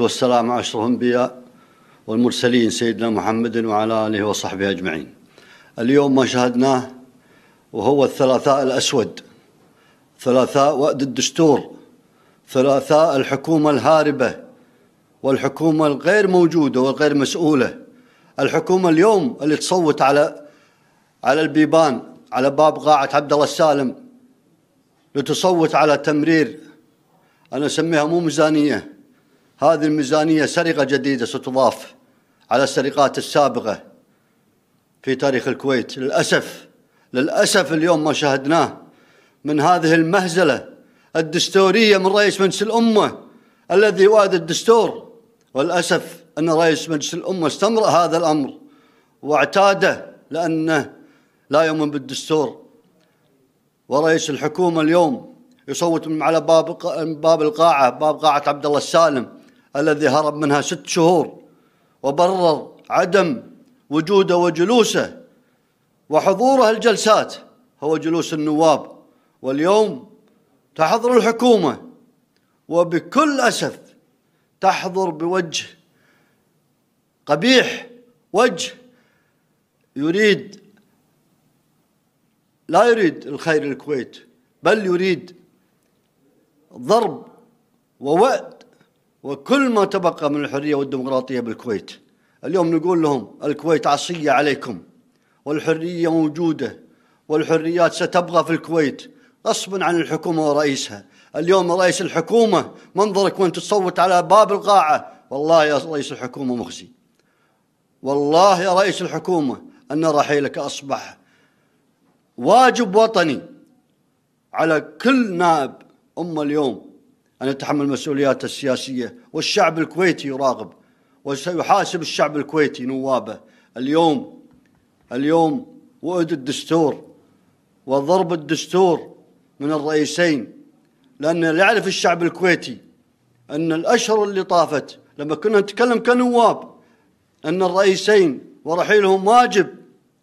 والصلاة والسلام على أشرف الأنبياء والمرسلين سيدنا محمد وعلى آله وصحبه أجمعين اليوم ما شاهدناه وهو الثلاثاء الأسود ثلاثاء وقت الدستور ثلاثاء الحكومة الهاربة والحكومة الغير موجودة والغير مسؤولة الحكومة اليوم اللي تصوت على على البيبان على باب قاعة عبد الله السالم لتصوت على تمرير أنا أسميها مو ميزانية هذه الميزانية سرقة جديدة ستضاف على السرقات السابقة في تاريخ الكويت للأسف للأسف اليوم ما شاهدناه من هذه المهزلة الدستورية من رئيس مجلس الأمة الذي وعد الدستور والأسف أن رئيس مجلس الأمة استمر هذا الأمر واعتاده لأنه لا يؤمن بالدستور ورئيس الحكومة اليوم يصوت من على باب باب القاعة باب قاعة عبد الله السالم الذي هرب منها ست شهور وبرر عدم وجوده وجلوسه وحضوره الجلسات هو جلوس النواب واليوم تحضر الحكومة وبكل أسف تحضر بوجه قبيح وجه يريد لا يريد الخير للكويت بل يريد ضرب ووأد وكل ما تبقى من الحرية والديمقراطية بالكويت اليوم نقول لهم الكويت عصية عليكم والحرية موجودة والحريات ستبقى في الكويت غصبا عن الحكومة ورئيسها اليوم رئيس الحكومة منظرك وانت تصوت على باب القاعة والله يا رئيس الحكومة مخزي والله يا رئيس الحكومة أن رحيلك أصبح واجب وطني على كل نائب أما اليوم أن يتحمل مسؤولياته السياسية والشعب الكويتي يراقب وسيحاسب الشعب الكويتي نوابه اليوم اليوم وئد الدستور وضرب الدستور من الرئيسين لأن يعرف الشعب الكويتي أن الأشهر اللي طافت لما كنا نتكلم كنواب أن الرئيسين ورحيلهم واجب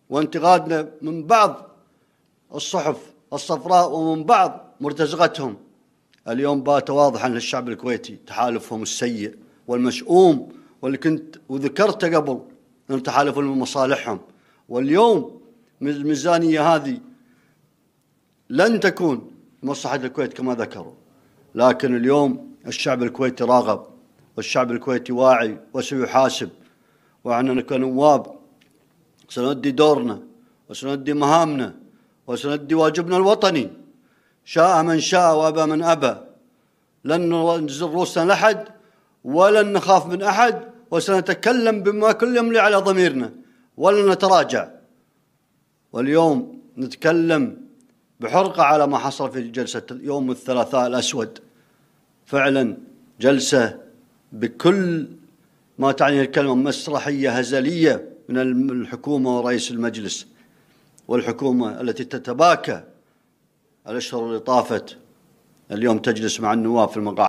وانتقادنا من بعض الصحف الصفراء ومن بعض مرتزقتهم اليوم بات واضحا للشعب الكويتي تحالفهم السيء والمشؤوم واللي كنت وذكرته قبل ان تحالف لمصالحهم واليوم الميزانيه هذه لن تكون مصلحه الكويت كما ذكروا لكن اليوم الشعب الكويتي راغب والشعب الكويتي واعي وسيحاسب واحنا كنواب سنؤدي دورنا وسنؤدي مهامنا وسنؤدي واجبنا الوطني شاء من شاء وأبى من أبى لن نزل رؤوسنا لأحد ولن نخاف من أحد وسنتكلم بما كل يملي على ضميرنا ولن نتراجع واليوم نتكلم بحرقة على ما حصل في جلسة يوم الثلاثاء الأسود فعلا جلسة بكل ما تعنيه الكلمة مسرحية هزلية من الحكومة ورئيس المجلس والحكومة التي تتباكى الأشهر اللي طافت اليوم تجلس مع النواب في المقاعد